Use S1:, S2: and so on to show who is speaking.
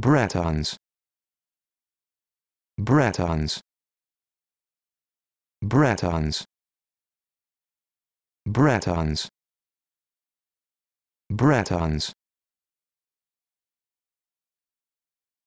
S1: Bretons Bretons Bretons Bretons Bretons